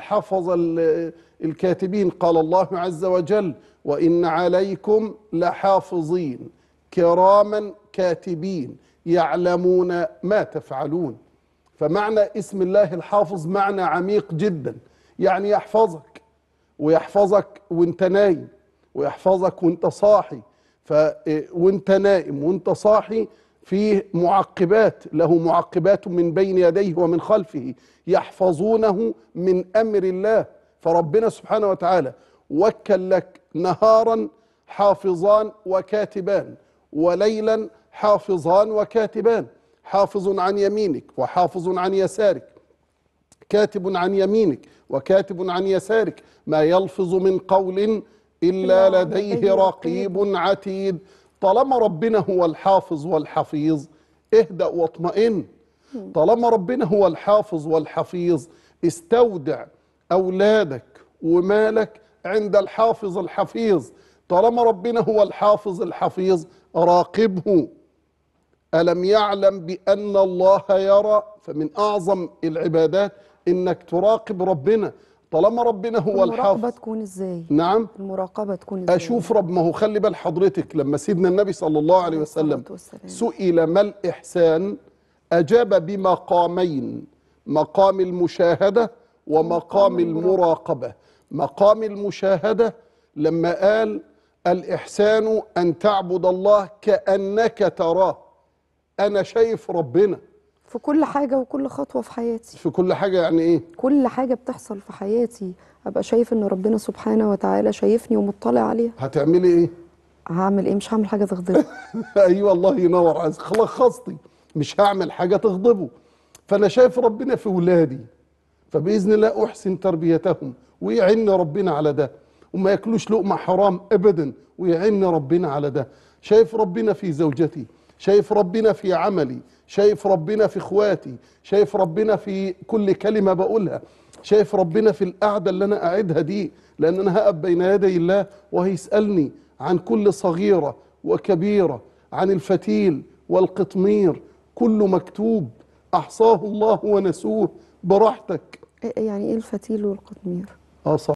حفظ الكاتبين قال الله عز وجل وإن عليكم لحافظين كراما كاتبين يعلمون ما تفعلون فمعنى اسم الله الحافظ معنى عميق جدا يعني يحفظك ويحفظك وانت نايم ويحفظك وانت صاحي ف وانت نائم وانت صاحي فيه معقبات له معقبات من بين يديه ومن خلفه يحفظونه من امر الله فربنا سبحانه وتعالى وكل لك نهارا حافظان وكاتبان وليلا حافظان وكاتبان حافظ عن يمينك وحافظ عن يسارك كاتب عن يمينك وكاتب عن يسارك ما يلفظ من قول الا لديه رقيب عتيد طالما ربنا هو الحافظ والحفيظ اهدأ واطمئن طالما ربنا هو الحافظ والحفيظ استودع أولادك ومالك عند الحافظ الحفيظ طالما ربنا هو الحافظ الحفيظ راقبه ألم يعلم بأن الله يرى فمن أعظم العبادات إنك تراقب ربنا طالما ربنا هو الحافظ المراقبه تكون ازاي نعم المراقبه تكون ازاي اشوف رب ما هو خلي بال حضرتك لما سيدنا النبي صلى الله عليه وسلم سئل ما الاحسان اجاب بمقامين مقام المشاهده ومقام المراقبه مقام المشاهده لما قال الاحسان ان تعبد الله كانك تراه انا شايف ربنا في كل حاجه وكل خطوه في حياتي في كل حاجه يعني ايه كل حاجه بتحصل في حياتي ابقى شايف ان ربنا سبحانه وتعالى شايفني ومطلع عليها هتعملي ايه هعمل ايه مش هعمل حاجه تغضبه ايوه الله ينور عايز خلصتي مش هعمل حاجه تغضبه فانا شايف ربنا في ولادي فباذن الله احسن تربيتهم ويعن ربنا على ده وما ياكلوش لقمه حرام ابدا ويعن ربنا على ده شايف ربنا في زوجتي شايف ربنا في عملي شايف ربنا في اخواتي شايف ربنا في كل كلمة بقولها شايف ربنا في القعدة اللي أنا قاعدها دي لأن أنا هقف بين يدي الله وهيسألني عن كل صغيرة وكبيرة عن الفتيل والقطمير كله مكتوب أحصاه الله ونسوه براحتك إيه، يعني إيه الفتيل والقطمير؟ آه صح